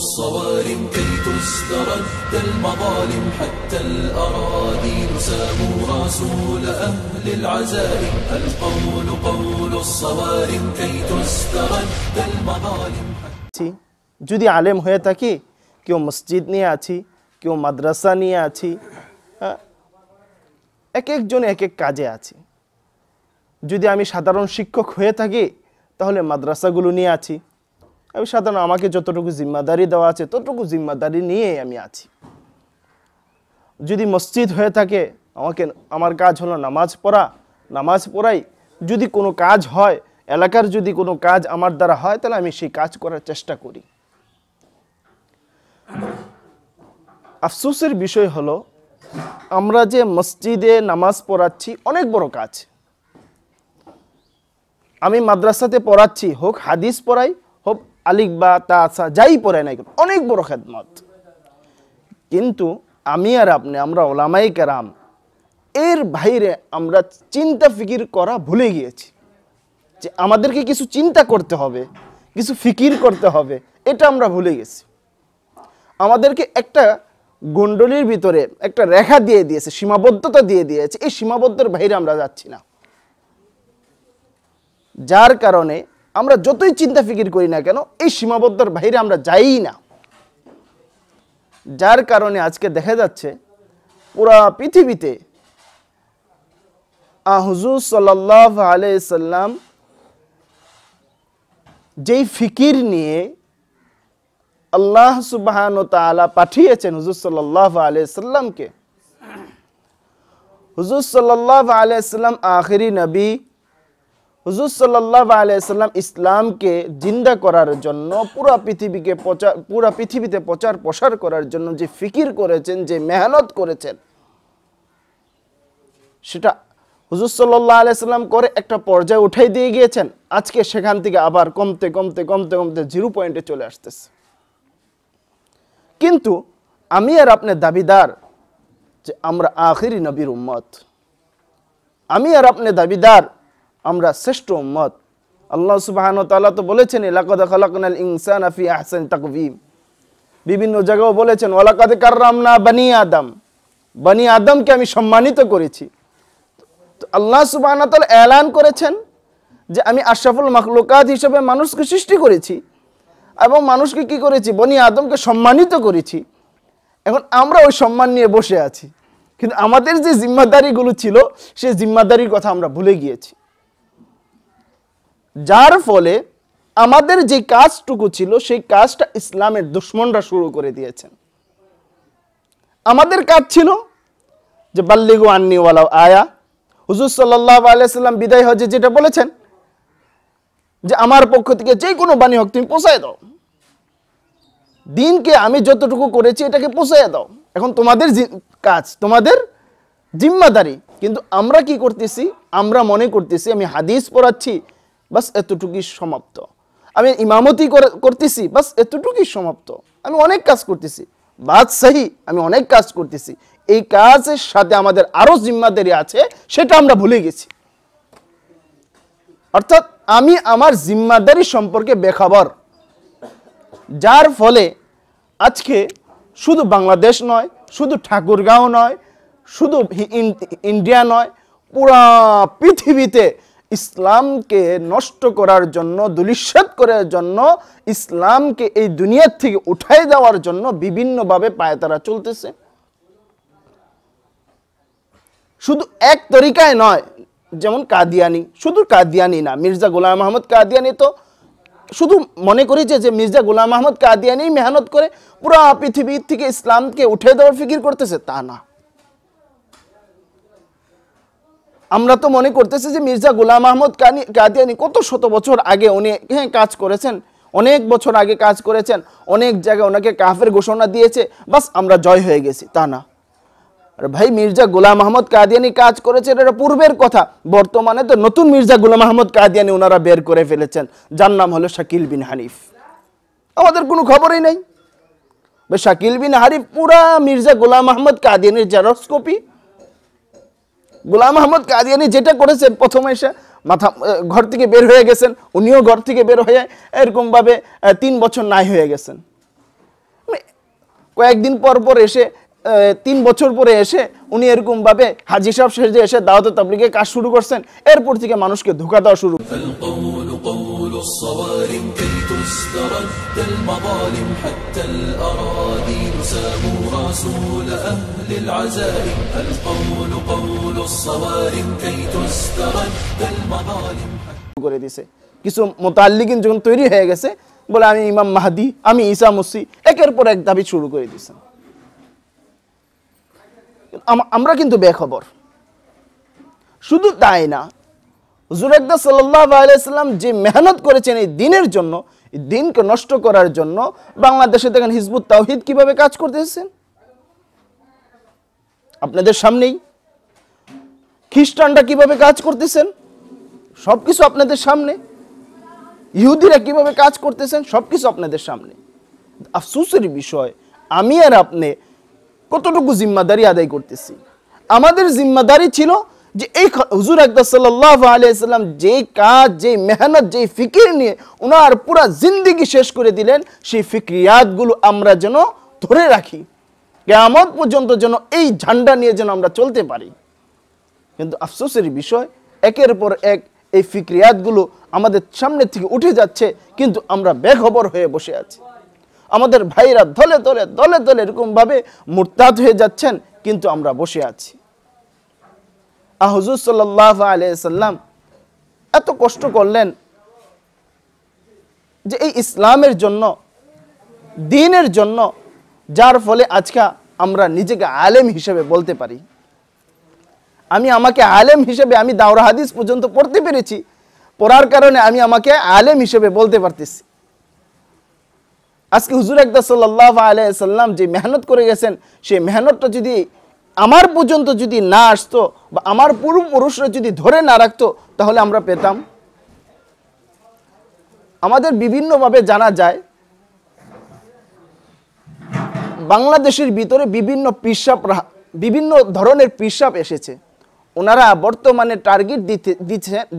الصوارم كي تسترى المظالم حتى الأراضي نسام رسول أهل العزائم القول قول الصوارم كي تسترى المظالم যদি আলেম হয়ে থাকি কেউ মসজিদ নিয়ে আছি কেউ মাদ্রাসা নিয়ে আছি এক একজন এক এক কাজে আছি যদি আমি সাধারণ শিক্ষক হয়ে থাকি তাহলে মাদ্রাসাগুলো নিয়ে আছি আমি সাধারণ আমাকে যতটুকু জিম্মাদারি দেওয়া আছে ততটুকু জিম্মাদারি নিয়ে আমি আছি যদি মসজিদ হয়ে থাকে আমাকে আমার কাজ হলো নামাজ পড়া নামাজ পড়াই যদি কোনো কাজ হয় এলাকার যদি কোনো কাজ আমার দ্বারা হয় তাহলে আমি সেই কাজ করার চেষ্টা করি আফসোসের বিষয় হলো আমরা যে মসজিদে নামাজ পড়াচ্ছি অনেক বড় কাজ আমি মাদ্রাসাতে পড়াচ্ছি হোক হাদিস পড়াই আলিক বা আসা যাই পড়ে নাই অনেক বড় খেদমত কিন্তু আমি আর আপনি আমরা ওলামাই কেরাম এর বাইরে আমরা চিন্তা ফিকির করা ভুলে গিয়েছি যে আমাদেরকে কিছু চিন্তা করতে হবে কিছু ফিকির করতে হবে এটা আমরা ভুলে গেছি আমাদেরকে একটা গণ্ডলির ভিতরে একটা রেখা দিয়ে দিয়েছে সীমাবদ্ধতা দিয়ে দিয়েছে এই সীমাবদ্ধের বাইরে আমরা যাচ্ছি না যার কারণে আমরা যতই চিন্তা ফিকির করি না কেন এই সীমাবদ্ধতার বাইরে আমরা যাই না যার কারণে আজকে দেখা যাচ্ছে পুরা পৃথিবীতে হুজুর সাল্লাহ আলাইসাল্লাম যেই ফিকির নিয়ে আল্লাহ সুবাহান তালা পাঠিয়েছেন হুজুর সাল্লাহ আলাইসাল্লামকে হুজুর সাল্লাহ আলাইসাল্লাম আখেরি নবী হুজুর সাল্লাহ আলাইসাল্লাম ইসলামকে জিন্দা করার জন্য পুরা পৃথিবীকে প্রচার পুরা পৃথিবীতে প্রচার প্রসার করার জন্য যে ফিকির করেছেন যে মেহনত করেছেন সেটা হুজুর সাল্লাহ আলাইসাল্লাম করে একটা পর্যায়ে উঠাই দিয়ে গিয়েছেন আজকে সেখান থেকে আবার কমতে কমতে কমতে কমতে জিরো পয়েন্টে চলে আসতেছে কিন্তু আমি আর আপনার দাবিদার যে আমরা আখিরি নবীর উম্মত আমি আর আপনার দাবিদার আমরা শ্রেষ্ঠ উম্মত আল্লাহ সুবাহান তাল্লাহ তো বলেছেন এলাকাদ খালাকাল ইনসান আফি আহসান তাকভিম বিভিন্ন জায়গাও বলেছেন ওলাকাদ কার রামনা বানি আদম বানি আদমকে আমি সম্মানিত করেছি আল্লাহ সুবাহান তাল এলান করেছেন যে আমি আশরাফুল মখলুকাত হিসেবে মানুষকে সৃষ্টি করেছি এবং মানুষকে কি করেছি বনি আদমকে সম্মানিত করেছি এখন আমরা ওই সম্মান নিয়ে বসে আছি কিন্তু আমাদের যে জিম্মাদারিগুলো ছিল সেই জিম্মাদারির কথা আমরা ভুলে গিয়েছি যার ফলে আমাদের যে কাজটুকু ছিল সেই কাজটা ইসলামের দুশ্মনরা শুরু করে দিয়েছেন আমাদের কাজ ছিল যে বাল্লিগু আন্নিওয়ালা আয়া হুজুর সাল্লাহ বিদায় হজে যেটা বলেছেন যে আমার পক্ষ থেকে যে কোনো বাণী হোক তুমি পোষায় দাও দিনকে আমি যতটুকু করেছি এটাকে পোষায় দাও এখন তোমাদের কাজ তোমাদের জিম্মাদারি কিন্তু আমরা কি করতেছি আমরা মনে করতেছি আমি হাদিস পড়াচ্ছি বাস এতটুকুই সমাপ্ত আমি ইমামতি করতেছি বাস এতটুকুই সমাপ্ত আমি অনেক কাজ করতেছি বাদশাহী আমি অনেক কাজ করতেছি এই কাজের সাথে আমাদের আরও জিম্মাদারি আছে সেটা আমরা ভুলে গেছি অর্থাৎ আমি আমার জিম্মাদারি সম্পর্কে বেখবর যার ফলে আজকে শুধু বাংলাদেশ নয় শুধু ঠাকুরগাঁও নয় শুধু ইন্ডিয়া নয় পুরা পৃথিবীতে ইসলামকে নষ্ট করার জন্য দুলিশ্বাদ করার জন্য ইসলামকে এই দুনিয়ার থেকে উঠাই দেওয়ার জন্য বিভিন্নভাবে তারা চলতেছে শুধু এক তরিকায় নয় যেমন কাদিয়ানি শুধু কাদিয়ানি না মির্জা গোলাম আহমদ কাদিয়ানি তো শুধু মনে করেছে যে মির্জা গোলাম আহমদ কাদিয়ানি মেহনত করে পুরা পৃথিবীর থেকে ইসলামকে উঠে দেওয়ার ফিকির করতেছে তা না আমরা তো মনে করতেছি যে মির্জা গুলাম আহমদ কানি কাদিয়ানি কত শত বছর আগে উনি হ্যাঁ কাজ করেছেন অনেক বছর আগে কাজ করেছেন অনেক জায়গায় ওনাকে কাফের ঘোষণা দিয়েছে বাস আমরা জয় হয়ে গেছি তা না আরে ভাই মির্জা গুলাম আহমদ কাদিয়ানি কাজ করেছে এটা পূর্বের কথা বর্তমানে তো নতুন মির্জা গুলাম আহমদ কাদিয়ানি ওনারা বের করে ফেলেছেন যার নাম হলো শাকিল বিন হানিফ আমাদের কোনো খবরই নেই শাকিল বিন হানিফ পুরা মির্জা গুলাম আহমদ কাদিয়ানির জেরক্স কপি গোলাম আহমদ কাদিয়ানি যেটা করেছেন প্রথমে এসে মাথা ঘর থেকে বের হয়ে গেছেন উনিও ঘর থেকে বের হয়ে এরকমভাবে তিন বছর নাই হয়ে গেছেন মানে কয়েকদিন পর পর এসে তিন বছর পরে এসে উনি এরকমভাবে হাজি সাহেব সেজে এসে দাওয়াত তাবলিগে কাজ শুরু করছেন এরপর থেকে মানুষকে ধোকা দেওয়া শুরু করে দিছে কিছু মোতাল্লিকিন যখন তৈরি হয়ে গেছে বলে আমি ইমাম মাহাদি আমি ইসা মুসি একের পর এক দাবি শুরু করে দিয়েছেন আমরা কিন্তু বেখবর শুধু তাই না হুজুরাকদা সাল্লাহ আলাইসাল্লাম যে মেহনত করেছেন এই দিনের জন্য এই দিনকে নষ্ট করার জন্য বাংলাদেশে দেখেন হিজবুত তাওহিদ কিভাবে কাজ করতেছেন আপনাদের সামনেই খ্রিস্টানরা কিভাবে কাজ করতেছেন সব কিছু আপনাদের সামনে ইহুদিরা কিভাবে কাজ করতেছেন সব কিছু আপনাদের সামনে আফসুসের বিষয় আমি আর আপনি কতটুকু জিম্মাদারি আদায় করতেছি আমাদের জিম্মাদারি ছিল যে এই হুজুর আকবর সাল্লাহ আলিয়াল্লাম যে কাজ যে মেহনত যে ফিকির নিয়ে ওনার পুরা জিন্দিগি শেষ করে দিলেন সেই ফিক্রিয়াতগুলো আমরা যেন ধরে রাখি কেয়ামত পর্যন্ত যেন এই ঝান্ডা নিয়ে যেন আমরা চলতে পারি কিন্তু আফসোসের বিষয় একের পর এক এই ফিক্রিয়াতগুলো আমাদের সামনে থেকে উঠে যাচ্ছে কিন্তু আমরা বেখবর হয়ে বসে আছি আমাদের ভাইরা দলে দলে দলে দলে এরকমভাবে মোরতাদ হয়ে যাচ্ছেন কিন্তু আমরা বসে আছি আহ সাল্লাহ আলিয়াল্লাম এত কষ্ট করলেন যে এই ইসলামের জন্য দিনের জন্য যার ফলে আজকে আমরা নিজেকে আলেম হিসেবে বলতে পারি আমি আমাকে আলেম হিসেবে আমি দাওরা হাদিস পর্যন্ত পড়তে পেরেছি পড়ার কারণে আমি আমাকে আলেম হিসেবে বলতে পারতেছি আজকে হুজুর একদা সাল্লাহ আলাইসাল্লাম যে মেহনত করে গেছেন সেই মেহনতটা যদি আমার পর্যন্ত যদি না আসতো বা আমার পূর্বপুরুষরা যদি ধরে না রাখতো তাহলে আমরা পেতাম আমাদের বিভিন্নভাবে জানা যায় বাংলাদেশের ভিতরে বিভিন্ন পিসাব বিভিন্ন ধরনের পিসাব এসেছে ওনারা বর্তমানে টার্গেট দিতে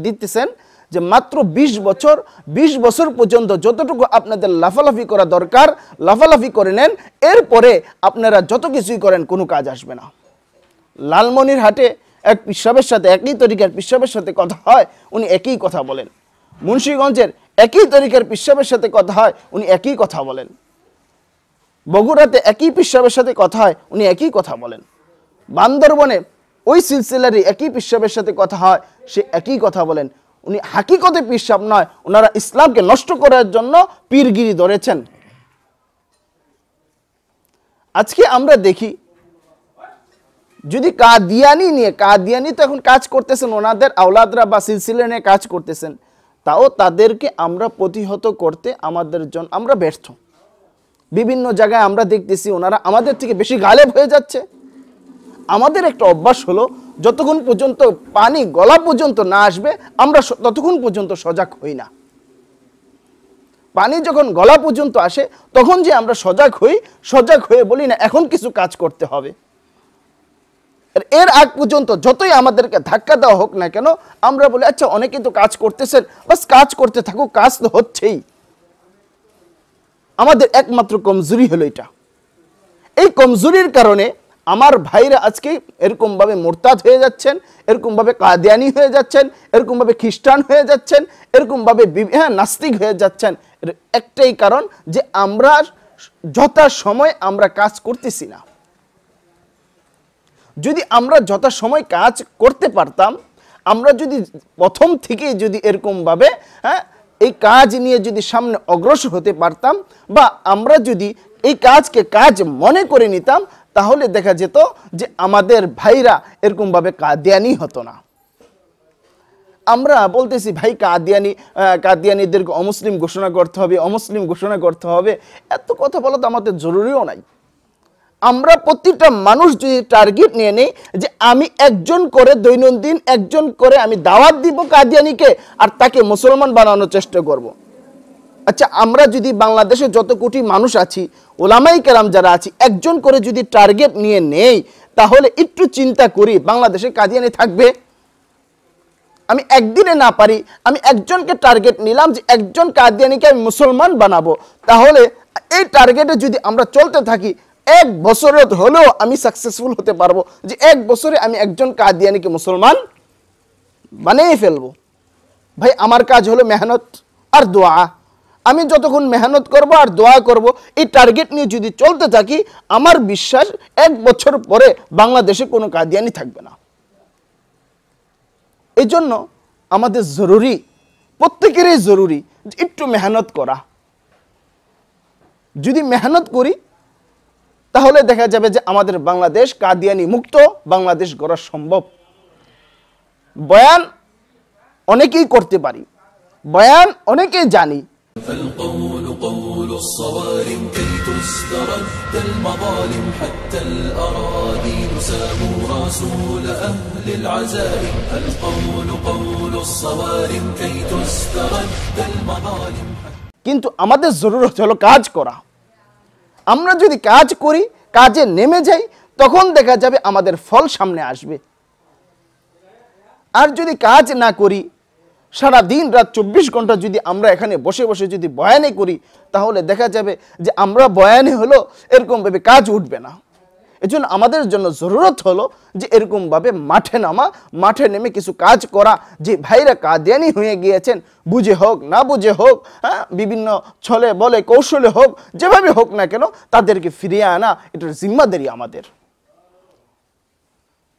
দিতেছেন যে মাত্র ২০ বছর ২০ বছর পর্যন্ত যতটুকু আপনাদের লাফালাফি করা দরকার লাফালাফি করে নেন এরপরে আপনারা যত কিছুই করেন কোনো কাজ আসবে না লালমনির হাটে এক পিসাবের সাথে একই তরিকার পিসাবের সাথে কথা হয় উনি একই কথা বলেন মুন্সীগঞ্জের একই তরিকার পিসাবের সাথে কথা হয় উনি একই কথা বলেন বগুড়াতে একই পিসাবের সাথে কথা হয় উনি একই কথা বলেন বান্দরবনে ওই সিলসিলারই একই পিসাবের সাথে কথা হয় সে একই কথা বলেন উনি হাকিকতে পীর সাহেব নয় ওনারা ইসলামকে নষ্ট করার জন্য পীরগিরি ধরেছেন আজকে আমরা দেখি যদি কাদিয়ানি নিয়ে কাদিয়ানি তো এখন কাজ করতেছেন ওনাদের আওলাদরা বা সিলসিলে নিয়ে কাজ করতেছেন তাও তাদেরকে আমরা প্রতিহত করতে আমাদের জন্য আমরা ব্যর্থ বিভিন্ন জায়গায় আমরা দেখতেছি ওনারা আমাদের থেকে বেশি গালেব হয়ে যাচ্ছে আমাদের একটা অভ্যাস হলো যতক্ষণ পর্যন্ত পানি গলা পর্যন্ত না আসবে আমরা ততক্ষণ পর্যন্ত সজাগ হই না পানি যখন গলা পর্যন্ত আসে তখন যে আমরা সজাগ হই সজাগ হয়ে বলি না এখন কিছু কাজ করতে হবে এর আগ পর্যন্ত যতই আমাদেরকে ধাক্কা দেওয়া হোক না কেন আমরা বলি আচ্ছা অনেকে তো কাজ করতেছেন বাস কাজ করতে থাকুক কাজ তো হচ্ছেই আমাদের একমাত্র কমজুরি হলো এটা এই কমজুরির কারণে আমার ভাইরা আজকে এরকমভাবে মোরতাদ হয়ে যাচ্ছেন এরকমভাবে কাদিয়ানি হয়ে যাচ্ছেন এরকমভাবে খ্রিস্টান হয়ে যাচ্ছেন এরকমভাবে হ্যাঁ নাস্তিক হয়ে যাচ্ছেন একটাই কারণ যে আমরা যথা সময় আমরা কাজ করতেছি না যদি আমরা যথা সময় কাজ করতে পারতাম আমরা যদি প্রথম থেকে যদি এরকমভাবে হ্যাঁ এই কাজ নিয়ে যদি সামনে অগ্রসর হতে পারতাম বা আমরা যদি এই কাজকে কাজ মনে করে নিতাম তাহলে দেখা যেত যে আমাদের ভাইরা এরকমভাবে কাদিয়ানি হতো না আমরা বলতেছি ভাই কাদিয়ানি কাদিয়ানিদেরকে অমুসলিম ঘোষণা করতে হবে অমুসলিম ঘোষণা করতে হবে এত কথা বলা তো আমাদের জরুরিও নাই আমরা প্রতিটা মানুষ যদি টার্গেট নিয়ে নেই যে আমি একজন করে দৈনন্দিন একজন করে আমি দাওয়াত দিব কাদিয়ানিকে আর তাকে মুসলমান বানানোর চেষ্টা করব। আচ্ছা আমরা যদি বাংলাদেশে যত কোটি মানুষ আছি ওলামাই কেরাম যারা আছি একজন করে যদি টার্গেট নিয়ে নেই তাহলে একটু চিন্তা করি বাংলাদেশে কাদিয়ানি থাকবে আমি একদিনে না পারি আমি একজনকে টার্গেট নিলাম যে একজন কাদিয়ানিকে আমি মুসলমান বানাবো তাহলে এই টার্গেটে যদি আমরা চলতে থাকি এক বছরে হলেও আমি সাকসেসফুল হতে পারবো যে এক বছরে আমি একজন কাদিয়ানিকে মুসলমান বানিয়ে ফেলবো ভাই আমার কাজ হলো মেহনত আর দোয়া আমি যতক্ষণ মেহনত করব আর দোয়া করব এই টার্গেট নিয়ে যদি চলতে থাকি আমার বিশ্বাস এক বছর পরে বাংলাদেশে কোনো কাদিয়ানি থাকবে না এই জন্য আমাদের জরুরি প্রত্যেকেরই জরুরি একটু মেহনত করা যদি মেহনত করি তাহলে দেখা যাবে যে আমাদের বাংলাদেশ কাদিয়ানি মুক্ত বাংলাদেশ গড়া সম্ভব বয়ান অনেকেই করতে পারি বয়ান অনেকেই জানি فالقول قول الصوارم كي تسترد المظالم حتى الأراضي نسام رسول أهل العزائم فالقول قول الصوارم كي تسترد المظالم কিন্তু আমাদের জরুরত হলো কাজ করা আমরা যদি কাজ করি কাজে নেমে যাই তখন দেখা যাবে আমাদের ফল সামনে আসবে আর যদি কাজ না করি সারা দিন রাত চব্বিশ ঘন্টা যদি আমরা এখানে বসে বসে যদি বয়ানে করি তাহলে দেখা যাবে যে আমরা বয়ানে হলো এরকমভাবে কাজ উঠবে না এজন্য আমাদের জন্য জরুরত হলো যে এরকমভাবে মাঠে নামা মাঠে নেমে কিছু কাজ করা যে ভাইরা কাদিয়ানি হয়ে গিয়েছেন বুঝে হোক না বুঝে হোক হ্যাঁ বিভিন্ন ছলে বলে কৌশলে হোক যেভাবে হোক না কেন তাদেরকে ফিরিয়ে আনা এটার জিম্মাদারি আমাদের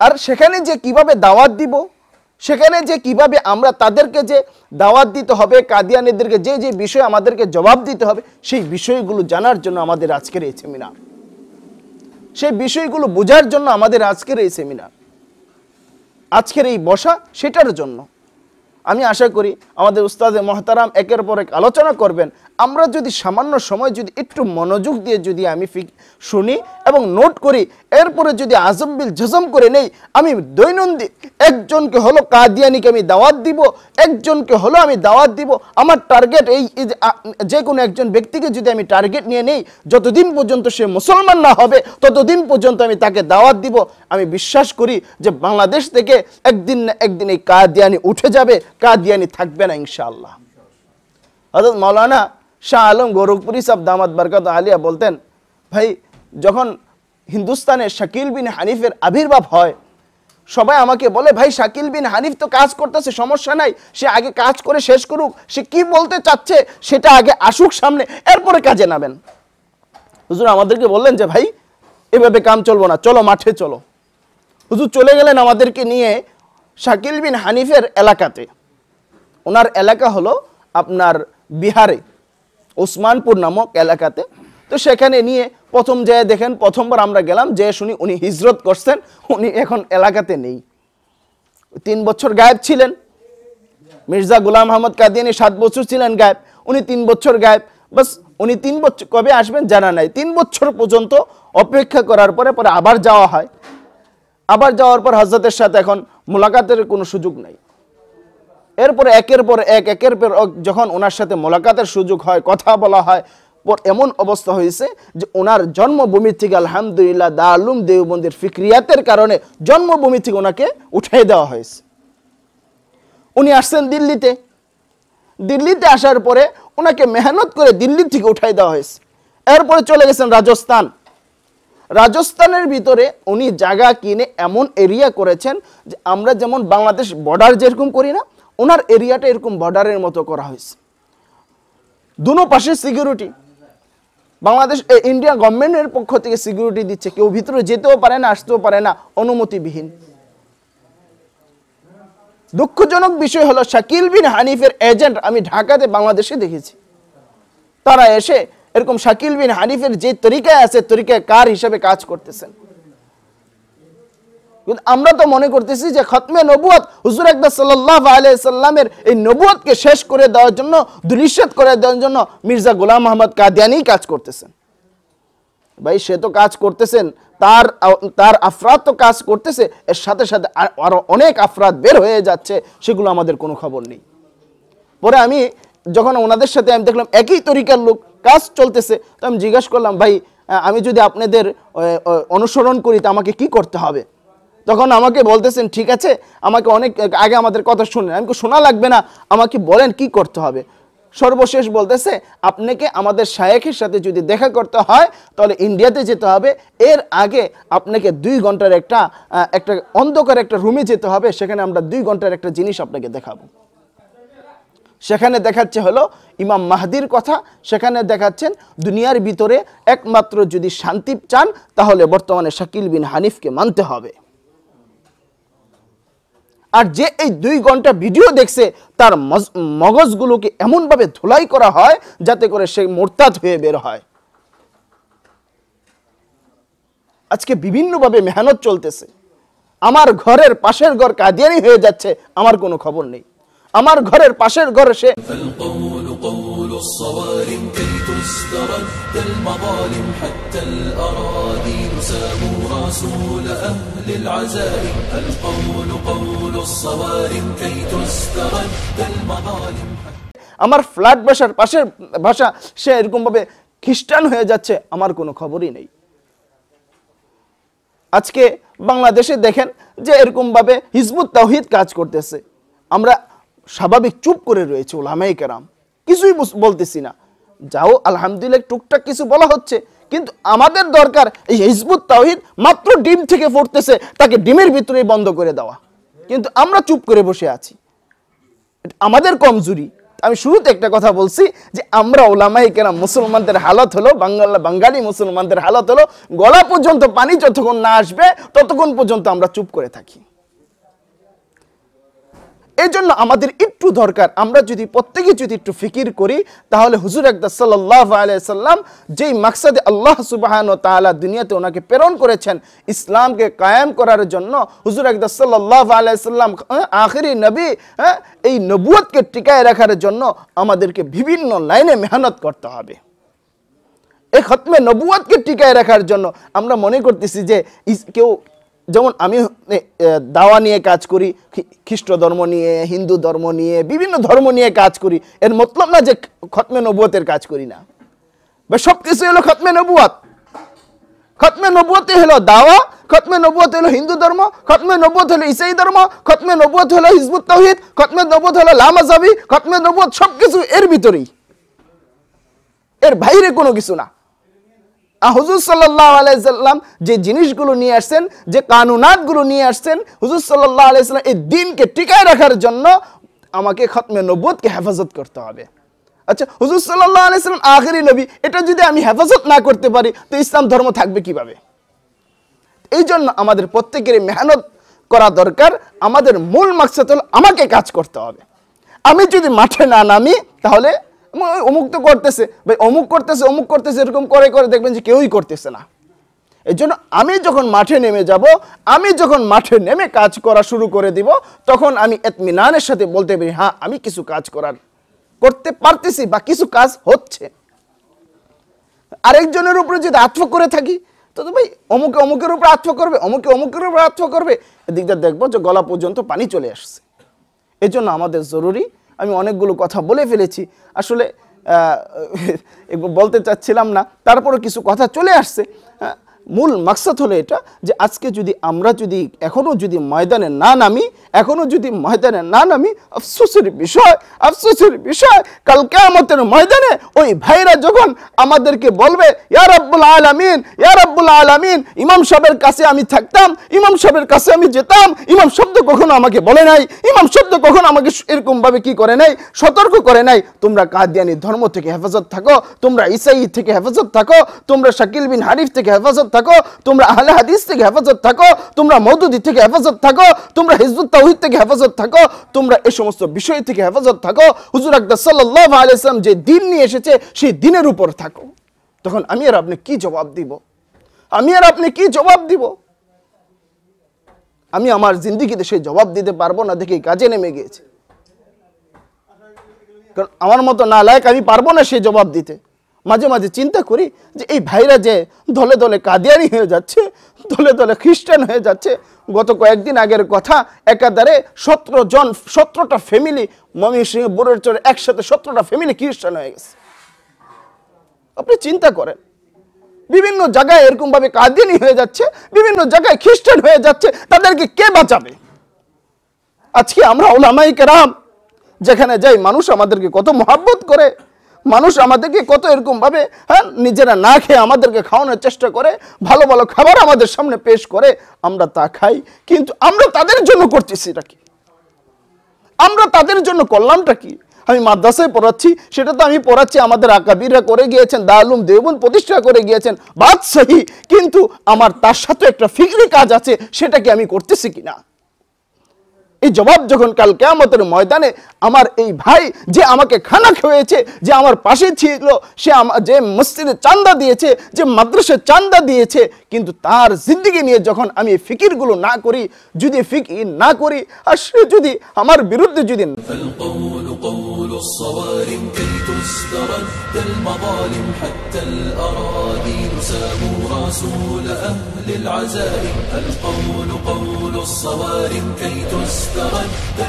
আর সেখানে যে কিভাবে দাওয়াত দিব সেখানে যে কিভাবে আমরা তাদেরকে যে দাওয়াত দিতে হবে কাদিয়ানিদেরকে যে যে বিষয়ে আমাদেরকে জবাব দিতে হবে সেই বিষয়গুলো জানার জন্য আমাদের আজকের এই সেমিনার সেই বিষয়গুলো বোঝার জন্য আমাদের আজকের এই সেমিনার আজকের এই বসা সেটার জন্য আমি আশা করি আমাদের উস্তাদে মহতারাম একের পর এক আলোচনা করবেন আমরা যদি সামান্য সময় যদি একটু মনোযোগ দিয়ে যদি আমি শুনি এবং নোট করি এরপরে যদি আজম বিল জজম করে নেই আমি দৈনন্দিন একজনকে হলো কাদিয়ানিকে আমি দাওয়াত দিব একজনকে হলো আমি দাওয়াত দিব আমার টার্গেট এই যে কোনো একজন ব্যক্তিকে যদি আমি টার্গেট নিয়ে নেই যতদিন পর্যন্ত সে মুসলমান না হবে ততদিন পর্যন্ত আমি তাকে দাওয়াত দিব আমি বিশ্বাস করি যে বাংলাদেশ থেকে একদিন না একদিন এই কাদিয়ানি উঠে যাবে কাদিয়ানি থাকবে না ইনশাআল্লাহ অর্থাৎ মৌলানা শাহ আলম গৌরবপুরি সাহ দামাদ বরকত আলিয়া বলতেন ভাই যখন হিন্দুস্তানে শাকিল বিন হানিফের আবির্ভাব হয় সবাই আমাকে বলে ভাই শাকিল বিন হানিফ তো কাজ করতেছে সমস্যা নাই সে আগে কাজ করে শেষ করুক সে কি বলতে চাচ্ছে সেটা আগে আসুক সামনে এরপরে কাজে নামেন হুজুর আমাদেরকে বললেন যে ভাই এভাবে কাম চলবো না চলো মাঠে চলো হুজুর চলে গেলেন আমাদেরকে নিয়ে শাকিল বিন হানিফের এলাকাতে ওনার এলাকা হলো আপনার বিহারে ওসমানপুর নামক এলাকাতে তো সেখানে নিয়ে প্রথম যে দেখেন প্রথমবার আমরা গেলাম যে শুনি উনি হিজরত করছেন উনি এখন এলাকাতে নেই তিন বছর গায়েব ছিলেন মির্জা গুলাম আহমদ কাদিয়ানি সাত বছর ছিলেন গায়েব উনি তিন বছর গায়েব বাস উনি তিন বছর কবে আসবেন জানা নাই তিন বছর পর্যন্ত অপেক্ষা করার পরে পরে আবার যাওয়া হয় আবার যাওয়ার পর হজরতের সাথে এখন মোলাকাতের কোনো সুযোগ নাই এরপর একের পর এক একের পর যখন ওনার সাথে মোলাকাতের সুযোগ হয় কথা বলা হয় এমন অবস্থা হয়েছে যে ওনার জন্মভূমি থেকে আলহামদুলিল্লাহ দারুম দেবন্দির ফিক্রিয়াতের কারণে জন্মভূমি থেকে ওনাকে উঠাই দেওয়া হয়েছে উনি আসছেন দিল্লিতে দিল্লিতে আসার পরে ওনাকে মেহনত করে দিল্লি থেকে উঠাই দেওয়া হয়েছে এরপরে চলে গেছেন রাজস্থান রাজস্থানের ভিতরে উনি জায়গা কিনে এমন এরিয়া করেছেন যে আমরা যেমন বাংলাদেশ বর্ডার যেরকম করি না ওনার এরিয়াটা এরকম বর্ডারের মতো করা হয়েছে দুনো পাশে সিকিউরিটি বাংলাদেশ ইন্ডিয়া গভর্নমেন্টের পক্ষ থেকে সিকিউরিটি দিচ্ছে কেউ ভিতরে যেতেও পারে না আসতেও পারে না অনুমতিবিহীন দুঃখজনক বিষয় হলো শাকিল বিন হানিফের এজেন্ট আমি ঢাকাতে বাংলাদেশে দেখেছি তারা এসে এরকম শাকিল বিন হানিফের যে তরিকায় আছে তরিকায় কার হিসেবে কাজ করতেছেন কিন্তু আমরা তো মনে করতেছি যে খতমে নবুয়াত হুজুর আকবর সাল্লাহ আলাইসাল্লামের এই নবুয়াতকে শেষ করে দেওয়ার জন্য দৃশ্যত করে দেওয়ার জন্য মির্জা গোলাম আহমদ কাদিয়ানি কাজ করতেছেন ভাই সে তো কাজ করতেছেন তার তার আফরাদ তো কাজ করতেছে এর সাথে সাথে আরও অনেক আফরাদ বের হয়ে যাচ্ছে সেগুলো আমাদের কোনো খবর নেই পরে আমি যখন ওনাদের সাথে আমি দেখলাম একই তরিকার লোক কাজ চলতেছে তো আমি জিজ্ঞাসা করলাম ভাই আমি যদি আপনাদের অনুসরণ করি তো আমাকে কি করতে হবে তখন আমাকে বলতেছেন ঠিক আছে আমাকে অনেক আগে আমাদের কথা শুনেন আমি শোনা লাগবে না আমাকে বলেন কি করতে হবে সর্বশেষ বলতেছে আপনাকে আমাদের শায়েখের সাথে যদি দেখা করতে হয় তাহলে ইন্ডিয়াতে যেতে হবে এর আগে আপনাকে দুই ঘন্টার একটা একটা অন্ধকার একটা রুমে যেতে হবে সেখানে আমরা দুই ঘন্টার একটা জিনিস আপনাকে দেখাবো সেখানে দেখাচ্ছে হলো ইমাম মাহাদির কথা সেখানে দেখাচ্ছেন দুনিয়ার ভিতরে একমাত্র যদি শান্তি চান তাহলে বর্তমানে শাকিল বিন হানিফকে মানতে হবে আর যে এই দুই ঘন্টা ভিডিও দেখছে তার মগজগুলোকে এমনভাবে ধুলাই করা হয় যাতে করে সে মোরতাদ হয়ে বের হয় আজকে বিভিন্নভাবে মেহনত চলতেছে আমার ঘরের পাশের ঘর কাদিয়ানি হয়ে যাচ্ছে আমার কোনো খবর নেই আমার ঘরের পাশের ঘর সে الصوارم كي المظالم حتى الأراضي أمساه رسول أهل العزائم القول قول الصوارم كي تسترد المظالم আমার ফ্ল্যাট ভাষার পাশের ভাষা সে এরকমভাবে খ্রিস্টান হয়ে যাচ্ছে আমার কোনো খবরই নেই আজকে বাংলাদেশে দেখেন যে এরকমভাবে হিজবুত তাহিদ কাজ করতেছে আমরা স্বাভাবিক চুপ করে রয়েছে ওলামাইকার কিছুই বলতেছি না যাও আলহামদুলিল্লাহ টুকটাক কিছু বলা হচ্ছে কিন্তু আমাদের দরকার এই হিজবুত তাওহিদ মাত্র ডিম থেকে ফুটতেছে তাকে ডিমের ভিতরেই বন্ধ করে দেওয়া কিন্তু আমরা চুপ করে বসে আছি আমাদের কমজুরি আমি শুরুতে একটা কথা বলছি যে আমরা ওলামাই কেনা মুসলমানদের হালত হলো বাংলা বাঙ্গালি মুসলমানদের হালত হলো গলা পর্যন্ত পানি যতক্ষণ না আসবে ততক্ষণ পর্যন্ত আমরা চুপ করে থাকি এই জন্য আমাদের একটু দরকার আমরা যদি প্রত্যেকে যদি একটু ফিকির করি তাহলে হুজুর আকদার সাল্লাহ আলাইসাল্লাম যেই মাকসাদে আল্লাহ সুবাহান ও তালা দুনিয়াতে ওনাকে প্রেরণ করেছেন ইসলামকে কায়েম করার জন্য হুজুর আকদার সাল্লাহ আলাইসাল্লাম হ্যাঁ, আখেরি নবী হ্যাঁ এই নবুয়তকে টিকায় রাখার জন্য আমাদেরকে বিভিন্ন লাইনে মেহনত করতে হবে এই খতমে নবুয়াতকে টিকায় রাখার জন্য আমরা মনে করতেছি যে কেউ যেমন আমি দাওয়া নিয়ে কাজ করি খ্রিস্ট ধর্ম নিয়ে হিন্দু ধর্ম নিয়ে বিভিন্ন ধর্ম নিয়ে কাজ করি এর মতলব না যে খতমে নবুয়তের কাজ করি না বা সব কিছু হলো খতমে নবুয়াত খতমে নবুয়তে হলো দাওয়া খতমে নবুয়ত হলো হিন্দু ধর্ম খতমে নবুয়ত হলো ইসাই ধর্ম খতমে নবুয়ত হলো হিজবুত তৌহিদ খতমে নবুয়ত হলো লামাজাবি খতমে নবুয়ত সব কিছু এর ভিতরেই এর বাইরে কোনো কিছু না হুজুর সাল্লাহ আলাইসাল্লাম যে জিনিসগুলো নিয়ে আসছেন যে কানুনাতগুলো নিয়ে আসছেন হুজুর সাল্লাহ আলাইসাল্লাম এই দিনকে টিকায় রাখার জন্য আমাকে খতমে নব্বতকে হেফাজত করতে হবে আচ্ছা হুজুর সাল্লাহ আলাইসাল্লাম আখেরি নবী এটা যদি আমি হেফাজত না করতে পারি তো ইসলাম ধর্ম থাকবে কিভাবে এই জন্য আমাদের প্রত্যেকের মেহনত করা দরকার আমাদের মূল মাকসাদ হল আমাকে কাজ করতে হবে আমি যদি মাঠে না নামি তাহলে অমুক তো করতেছে ভাই অমুক করতেছে অমুক করতেছে এরকম করে করে দেখবেন যে কেউই করতেছে না এই জন্য আমি যখন মাঠে নেমে যাব আমি যখন মাঠে নেমে কাজ করা শুরু করে দিব তখন আমি এতমিনানের সাথে বলতে পারি হ্যাঁ আমি কিছু কাজ করার করতে পারতেছি বা কিছু কাজ হচ্ছে আরেকজনের উপরে যদি আত্ম করে থাকি তো ভাই অমুকে অমুকের উপর আত্ম করবে অমুকে অমুকের উপর আত্ম করবে এদিকটা দেখবো যে গলা পর্যন্ত পানি চলে আসছে এজন্য আমাদের জরুরি আমি অনেকগুলো কথা বলে ফেলেছি আসলে বলতে চাচ্ছিলাম না তারপরও কিছু কথা চলে আসছে মূল মাকসাদ হলো এটা যে আজকে যদি আমরা যদি এখনও যদি ময়দানে না নামি এখনও যদি ময়দানে না নামি আফসোসের বিষয় আফসোসের বিষয় কালকে আমাদের ময়দানে ওই ভাইরা যখন আমাদেরকে বলবে ইয়ার আব্বুল ইয়ারাবুল আলামিন ইয়ারাবুল আলামিন ইমাম সাহেবের কাছে আমি থাকতাম ইমাম সাহেবের কাছে আমি যেতাম ইমাম শব্দ কখনো আমাকে বলে নাই ইমাম শব্দ কখনো আমাকে এরকমভাবে কি করে নাই সতর্ক করে নাই তোমরা কাদিয়ানি ধর্ম থেকে হেফাজত থাকো তোমরা ইসাই থেকে হেফাজত থাকো তোমরা শাকিল বিন হারিফ থেকে হেফাজত থাকো তোমরা আহলে হাদিস থেকে হেফাজত থাকো তোমরা মৌদুদি থেকে হেফাজত থাকো তোমরা হিজবুত তাহিদ থেকে হেফাজত থাকো তোমরা এ সমস্ত বিষয় থেকে হেফাজত থাকো হুজুর আকদার সাল্লাহ আলাইসলাম যে দিন নিয়ে এসেছে সেই দিনের উপর থাকো তখন আমি আর আপনি কি জবাব দিব আমি আর আপনি কি জবাব দিব আমি আমার জিন্দিগিতে সেই জবাব দিতে পারবো না দেখে কাজে নেমে গিয়েছে কারণ আমার মতো না লায়ক আমি পারবো না সেই জবাব দিতে মাঝে মাঝে চিন্তা করি যে এই ভাইরা যে দলে দলে কাদিয়ানি হয়ে যাচ্ছে দলে দলে খ্রিস্টান হয়ে যাচ্ছে গত কয়েকদিন আগের কথা একাধারে সতেরো জন সতেরোটা ফ্যামিলি মমি সিং বোরের চরে একসাথে সতেরোটা ফ্যামিলি খ্রিস্টান হয়ে গেছে আপনি চিন্তা করেন বিভিন্ন জায়গায় এরকমভাবে কাদিয়ানি হয়ে যাচ্ছে বিভিন্ন জায়গায় খ্রিস্টান হয়ে যাচ্ছে তাদেরকে কে বাঁচাবে আজকে আমরা ওলামাই কেরাম যেখানে যাই মানুষ আমাদেরকে কত মহাব্বত করে মানুষ আমাদেরকে কত এরকমভাবে হ্যাঁ নিজেরা না খেয়ে আমাদেরকে খাওয়ানোর চেষ্টা করে ভালো ভালো খাবার আমাদের সামনে পেশ করে আমরা তা খাই কিন্তু আমরা তাদের জন্য করতেছি এটা কি আমরা তাদের জন্য করলামটা কি আমি মাদ্রাসায় পড়াচ্ছি সেটা তো আমি পড়াচ্ছি আমাদের আকাবিরা করে গিয়েছেন দালুম দেবন প্রতিষ্ঠা করে গিয়েছেন বাদশাহী কিন্তু আমার তার সাথে একটা ফিকরি কাজ আছে সেটাকে আমি করতেছি কিনা এই জবাব যখন কাল কেয়ামতের ময়দানে আমার এই ভাই যে আমাকে খানা খেয়েছে যে আমার পাশে ছিল সে আমার যে মসজিদে চান্দা দিয়েছে যে মাদ্রাসে চান্দা দিয়েছে কিন্তু তার জিন্দিগি নিয়ে যখন আমি ফিকিরগুলো না করি যদি ফিকির না করি আর সে যদি আমার বিরুদ্ধে যদি القول قول الصوارم كي تسترد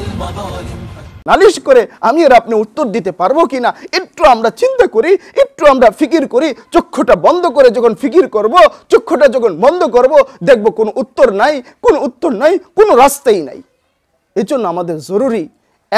المظالم নালিশ করে আমি আর আপনি উত্তর দিতে পারবো কি না একটু আমরা চিন্তা করি একটু আমরা ফিকির করি চক্ষুটা বন্ধ করে যখন ফিকির করব চক্ষুটা যখন বন্ধ করব দেখব কোনো উত্তর নাই কোনো উত্তর নাই কোনো রাস্তাই নাই এজন্য আমাদের জরুরি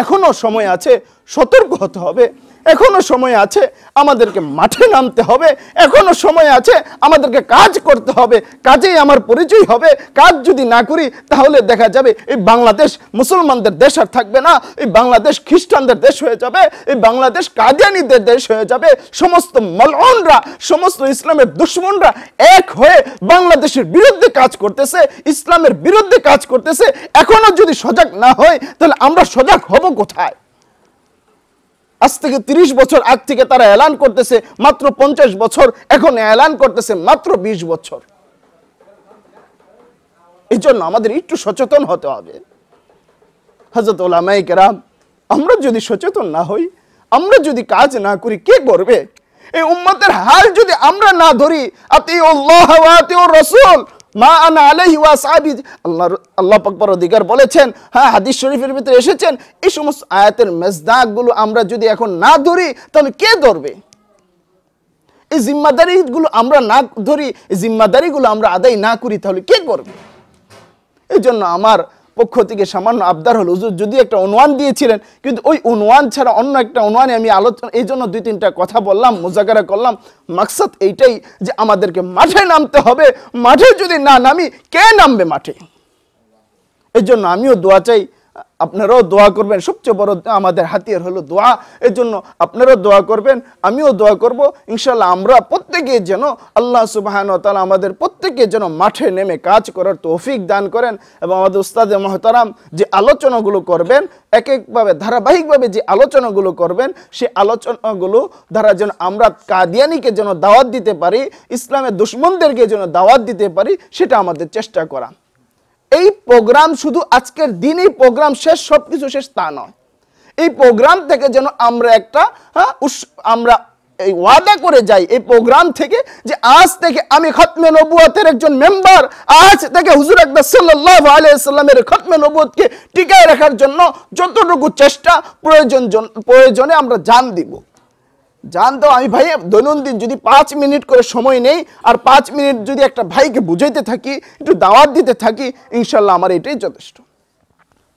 এখনও সময় আছে সতর্ক হতে হবে এখনো সময় আছে আমাদেরকে মাঠে নামতে হবে এখনো সময় আছে আমাদেরকে কাজ করতে হবে কাজেই আমার পরিচয় হবে কাজ যদি না করি তাহলে দেখা যাবে এই বাংলাদেশ মুসলমানদের দেশ আর থাকবে না এই বাংলাদেশ খ্রিস্টানদের দেশ হয়ে যাবে এই বাংলাদেশ কাদিয়ানিদের দেশ হয়ে যাবে সমস্ত মলনরা সমস্ত ইসলামের দুশ্মনরা এক হয়ে বাংলাদেশের বিরুদ্ধে কাজ করতেছে ইসলামের বিরুদ্ধে কাজ করতেছে এখনো যদি সজাগ না হয় তাহলে আমরা সজাগ হব কোথায় আজ থেকে ৩০ বছর আগ থেকে তারা এলান করতেছে মাত্র পঞ্চাশ বছর এখন এলান করতেছে মাত্র ২০ বছর এই জন্য আমাদের একটু সচেতন হতে হবে হজরত ওলামাই কেরাম আমরা যদি সচেতন না হই আমরা যদি কাজ না করি কে করবে এই উম্মতের হাল যদি আমরা না ধরি আতি ও রসুল মা আনা আলহি ওয়া সাহাবি আল্লাহ আল্লাহ পাকবর অধিকার বলেছেন হ্যাঁ হাদিস শরীফের ভিতরে এসেছেন এই সমস্ত আয়াতের মেজদাকগুলো আমরা যদি এখন না ধরি তাহলে কে ধরবে এই জিম্মাদারিগুলো আমরা না ধরি এই জিম্মাদারিগুলো আমরা আদায় না করি তাহলে কে করবে এই জন্য আমার পক্ষ থেকে সামান্য আবদার হলো হুজুর যদি একটা অনুমান দিয়েছিলেন কিন্তু ওই অনুমান ছাড়া অন্য একটা অনুয়ানে আমি আলোচনা এই জন্য দুই তিনটা কথা বললাম মোজাগারা করলাম মাকসাদ এইটাই যে আমাদেরকে মাঠে নামতে হবে মাঠে যদি না নামি কে নামবে মাঠে এই জন্য আমিও দোয়া চাই আপনারাও দোয়া করবেন সবচেয়ে বড় আমাদের হাতিয়ার হলো দোয়া এর জন্য আপনারাও দোয়া করবেন আমিও দোয়া করব ইনশাল্লাহ আমরা প্রত্যেকে যেন আল্লাহ সুবাহান তালা আমাদের প্রত্যেকে যেন মাঠে নেমে কাজ করার তৌফিক দান করেন এবং আমাদের উস্তাদ মহতারাম যে আলোচনাগুলো করবেন এক একভাবে ধারাবাহিকভাবে যে আলোচনাগুলো করবেন সে আলোচনাগুলো দ্বারা যেন আমরা কাদিয়ানিকে যেন দাওয়াত দিতে পারি ইসলামের দুশ্মনদেরকে যেন দাওয়াত দিতে পারি সেটা আমাদের চেষ্টা করা এই প্রোগ্রাম শুধু আজকের দিনেই প্রোগ্রাম শেষ সব কিছু শেষ তা নয় এই প্রোগ্রাম থেকে যেন আমরা একটা হ্যাঁ আমরা এই ওয়াদা করে যাই এই প্রোগ্রাম থেকে যে আজ থেকে আমি খতমে নবুয়াতের একজন মেম্বার আজ থেকে হুজুর আকবর সাল্লাহ আলাইসাল্লামের খতমে নবুয়তকে টিকায় রাখার জন্য যতটুকু চেষ্টা প্রয়োজন প্রয়োজনে আমরা জান দিব জানতো আমি ভাই দৈনন্দিন যদি পাঁচ মিনিট করে সময় নেই আর পাঁচ মিনিট যদি একটা ভাইকে বুঝাইতে থাকি একটু দাওয়াত দিতে থাকি ইনশাল্লাহ আমার এটাই যথেষ্ট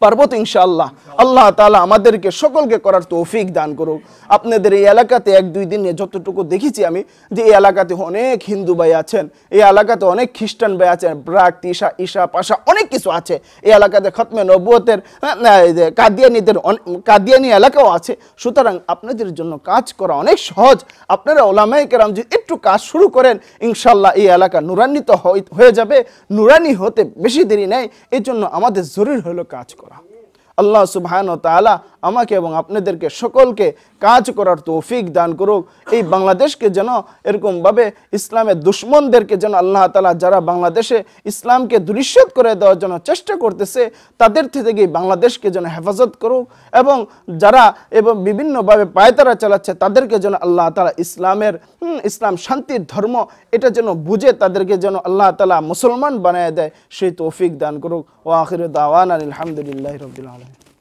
পার্বত ইনশাল্লাহ আল্লাহ তালা আমাদেরকে সকলকে করার তৌফিক দান করুক আপনাদের এই এলাকাতে এক দুই দিনে যতটুকু দেখেছি আমি যে এই এলাকাতে অনেক হিন্দু ভাই আছেন এই এলাকাতে অনেক খ্রিস্টান ভাই আছেন ব্রাক তিশা ইশা পাশা অনেক কিছু আছে এই এলাকাতে খতমে নব্বতের হ্যাঁ, কাদিয়ানিদের কাদিয়ানি এলাকাও আছে সুতরাং আপনাদের জন্য কাজ করা অনেক সহজ আপনারা ওলামাই কেরাম যে একটু কাজ শুরু করেন ইনশাল্লাহ এই এলাকা নুরান্বিত হয়ে যাবে নুরানি হতে বেশি দেরি নেই এই জন্য আমাদের জরুরি হলো কাজ করা अल्लाह सुबहान तला আমাকে এবং আপনাদেরকে সকলকে কাজ করার তৌফিক দান করুক এই বাংলাদেশকে যেন এরকমভাবে ইসলামের দুশ্মনদেরকে যেন আল্লাহ তালা যারা বাংলাদেশে ইসলামকে দুরিশ্বাত করে দেওয়ার জন্য চেষ্টা করতেছে তাদের থেকে বাংলাদেশকে যেন হেফাজত করুক এবং যারা এবং বিভিন্নভাবে পায়তারা চালাচ্ছে তাদেরকে যেন আল্লাহ তালা ইসলামের ইসলাম শান্তির ধর্ম এটা যেন বুঝে তাদেরকে যেন আল্লাহ তালা মুসলমান বানিয়ে দেয় সেই তৌফিক দান করুক ও আখির দাওয়ান আলহামদুলিল্লাহ রবিল